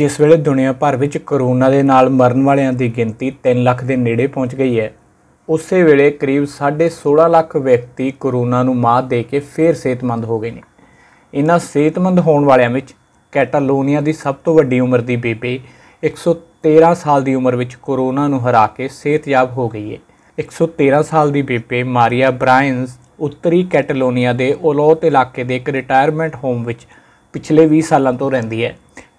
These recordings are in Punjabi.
ਜਿਸ ਵੇਲੇ ਦੁਨੀਆ ਭਰ ਵਿੱਚ ਕਰੋਨਾ ਦੇ ਨਾਲ ਮਰਨ ਵਾਲਿਆਂ ਦੀ ਗਿਣਤੀ 3 ਲੱਖ ਦੇ ਨੇੜੇ ਪਹੁੰਚ ਗਈ ਹੈ ਉਸੇ ਵੇਲੇ ਕਰੀਬ 16.5 ਲੱਖ ਵਿਅਕਤੀ ਕਰੋਨਾ ਨੂੰ ਮਾਤ ਦੇ ਕੇ ਫੇਰ ਸਿਹਤਮੰਦ ਹੋ ਗਏ ਨੇ ਇਨ੍ਹਾਂ ਸਿਹਤਮੰਦ ਹੋਣ ਵਾਲਿਆਂ ਵਿੱਚ ਕੈਟਾਲੋਨੀਆ ਦੀ ਸਭ ਤੋਂ ਵੱਡੀ ਉਮਰ ਦੀ ਬੇਬੇ 113 ਸਾਲ ਦੀ ਉਮਰ ਵਿੱਚ ਕਰੋਨਾ ਨੂੰ ਹਰਾ ਕੇ ਸਿਹਤਯਾਬ ਹੋ ਗਈ ਹੈ 113 ਸਾਲ ਦੀ ਬੇਬੇ ਮਾਰੀਆ ਬ੍ਰਾਇਨਸ ਉੱਤਰੀ ਕੈਟਾਲੋਨੀਆ ਦੇ ਓਲੋਟ ਇਲਾਕੇ ਦੇ ਇੱਕ ਰਿਟਾਇਰਮੈਂਟ ਹੋਮ ਵਿੱਚ ਪਿਛਲੇ 20 ਸਾਲਾਂ ਤੋਂ ਰਹਿੰਦੀ ਹੈ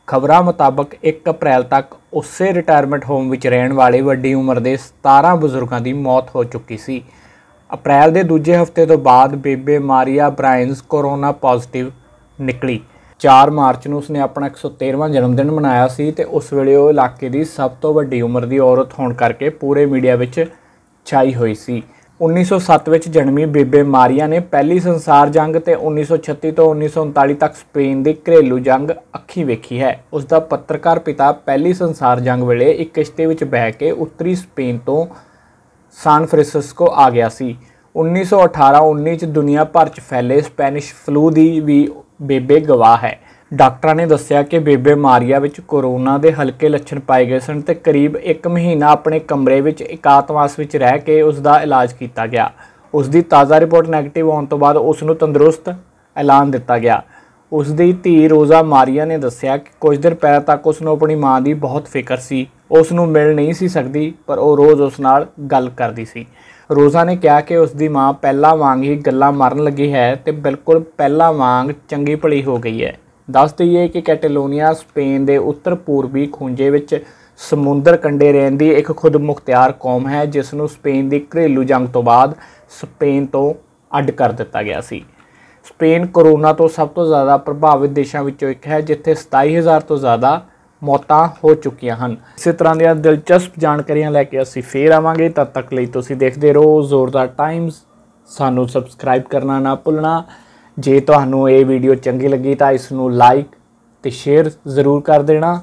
ਖਬਰਾਂ ਮੁਤਾਬਕ 1 ਅਪ੍ਰੈਲ ਤੱਕ ਉਸੇ ਰਿਟਾਇਰਮੈਂਟ ਹੋਮ ਵਿੱਚ ਰਹਿਣ ਵਾਲੇ ਵੱਡੀ ਉਮਰ ਦੇ 17 ਬਜ਼ੁਰਗਾਂ ਦੀ ਮੌਤ ਹੋ ਚੁੱਕੀ ਸੀ ਅਪ੍ਰੈਲ ਦੇ ਦੂਜੇ ਹਫਤੇ ਤੋਂ ਬਾਅਦ ਬੇਬੇ ਮਾਰੀਆ ਬ੍ਰਾਇਨਸ ਕੋਰੋਨਾ ਪੋਜ਼ਿਟਿਵ ਨਿਕਲੀ 4 ਮਾਰਚ ਨੂੰ ਉਸਨੇ ਆਪਣਾ 113ਵਾਂ ਜਨਮ ਦਿਨ ਮਨਾਇਆ ਸੀ ਤੇ ਉਸ ਵੇਲੇ ਉਹ ਇਲਾਕੇ ਦੀ ਸਭ ਤੋਂ ਵੱਡੀ ਉਮਰ ਦੀ ਔਰਤ ਹੋਣ ਕਰਕੇ ਪੂਰੇ ਮੀਡੀਆ ਵਿੱਚ ਛਾਈ ਹੋਈ ਸੀ 1907 ਵਿੱਚ ਜਨਮੀ ਬੇਬੇ ਮਾਰੀਆ ਨੇ ਪਹਿਲੀ ਸੰਸਾਰ ਜੰਗ ਤੇ 1936 ਤੋਂ 1939 ਤੱਕ ਸਪੇਨ ਦੀ ਘਰੇਲੂ ਜੰਗ ਅੱਖੀ ਵੇਖੀ ਹੈ ਉਸ ਦਾ ਪੱਤਰਕਾਰ ਪਿਤਾ ਪਹਿਲੀ ਸੰਸਾਰ ਜੰਗ ਵੇਲੇ ਇੱਕ ਕਿਸ਼ਤੀ ਵਿੱਚ ਬਹਿ ਕੇ ਉੱਤਰੀ ਸਪੇਨ ਤੋਂ ਸਾਨ ਫ੍ਰਾਂਸਿਸਕੋ ਆ ਗਿਆ ਸੀ 1918-19 ਚ ਦੁਨੀਆ ਭਰ 'ਚ ਫੈਲੇ ਸਪੈਨਿਸ਼ ਫਲੂ ਦੀ ਵੀ ਬੇਬੇ ਗਵਾਹ ਹੈ ਡਾਕਟਰਾਂ ਨੇ ਦੱਸਿਆ ਕਿ ਬੇਬੇ ਮਾਰੀਆ ਵਿੱਚ ਕੋਰੋਨਾ ਦੇ ਹਲਕੇ ਲੱਛਣ ਪਾਏ ਗਏ ਸਨ ਤੇ ਕਰੀਬ 1 ਮਹੀਨਾ ਆਪਣੇ ਕਮਰੇ ਵਿੱਚ ਇਕਾਂਤਵਾਸ ਵਿੱਚ ਰਹਿ ਕੇ ਉਸ ਦਾ ਇਲਾਜ ਕੀਤਾ ਗਿਆ ਉਸ ਦੀ ਤਾਜ਼ਾ ਰਿਪੋਰਟ ਨੈਗੇਟਿਵ ਆਉਣ ਤੋਂ ਬਾਅਦ ਉਸ ਨੂੰ ਤੰਦਰੁਸਤ ਐਲਾਨ ਦਿੱਤਾ ਗਿਆ ਉਸ ਦੀ ਧੀ ਰੋਜ਼ਾ ਮਾਰੀਆ ਨੇ ਦੱਸਿਆ ਕਿ ਕੁਝ ਦਿਨ ਪਹਿਲਾਂ ਤੱਕ ਉਸ ਨੂੰ ਆਪਣੀ ਮਾਂ ਦੀ ਬਹੁਤ ਫਿਕਰ ਸੀ ਉਸ ਨੂੰ ਮਿਲ ਨਹੀਂ ਸੀ ਸਕਦੀ ਪਰ ਉਹ ਰੋਜ਼ ਉਸ ਨਾਲ ਗੱਲ ਕਰਦੀ ਸੀ ਰੋਜ਼ਾ ਨੇ ਕਿਹਾ ਕਿ ਉਸ ਦੀ ਮਾਂ ਪਹਿਲਾਂ ਵਾਂਗ ਹੀ ਗੱਲਾਂ ਮਾਰਨ ਲੱਗੀ ਹੈ ਤੇ ਬਿਲਕੁਲ ਪਹਿਲਾਂ ਵਾਂਗ ਚੰਗੀ ਭਲੀ ਹੋ ਗਈ ਹੈ ਦੱਸ ਦਈਏ ਕਿ ਕੈਟਲੋਨੀਆ ਸਪੇਨ ਦੇ ਉੱਤਰ ਪੂਰਬੀ ਖੂੰਜੇ ਵਿੱਚ ਸਮੁੰਦਰ ਕੰਢੇ ਰਹਿੰਦੀ ਇੱਕ ਖੁਦਮੁਖਤਿਆਰ ਕੌਮ ਹੈ ਜਿਸ ਨੂੰ ਸਪੇਨ ਦੀ ਘਰੇਲੂ ਜੰਗ ਤੋਂ ਬਾਅਦ ਸਪੇਨ ਤੋਂ ਅੱਡ ਕਰ ਦਿੱਤਾ ਗਿਆ ਸੀ ਸਪੇਨ ਕੋਰੋਨਾ ਤੋਂ ਸਭ ਤੋਂ ਜ਼ਿਆਦਾ ਪ੍ਰਭਾਵਿਤ ਦੇਸ਼ਾਂ ਵਿੱਚੋਂ ਇੱਕ ਹੈ ਜਿੱਥੇ 27000 ਤੋਂ ਜ਼ਿਆਦਾ ਮੌਤਾਂ ਹੋ ਚੁੱਕੀਆਂ ਹਨ ਇਸੇ ਤਰ੍ਹਾਂ ਦੀਆਂ ਦਿਲਚਸਪ ਜਾਣਕਾਰੀਆਂ ਲੈ ਕੇ ਅਸੀਂ ਫੇਰ ਆਵਾਂਗੇ ਤਦ ਤੱਕ ਲਈ ਤੁਸੀਂ ਦੇਖਦੇ ਰਹੋ ਜ਼ੋਰਦਾਰ ਟਾਈਮਸ ਸਾਨੂੰ ਸਬਸਕ੍ਰਾਈਬ ਕਰਨਾ ਨਾ ਭੁੱਲਣਾ ਜੇ ਤੁਹਾਨੂੰ ਇਹ ਵੀਡੀਓ ਚੰਗੀ ਲੱਗੀ ਤਾਂ ਇਸ ਨੂੰ ਲਾਈਕ ਤੇ ਸ਼ੇਅਰ ਜ਼ਰੂਰ ਕਰ ਦੇਣਾ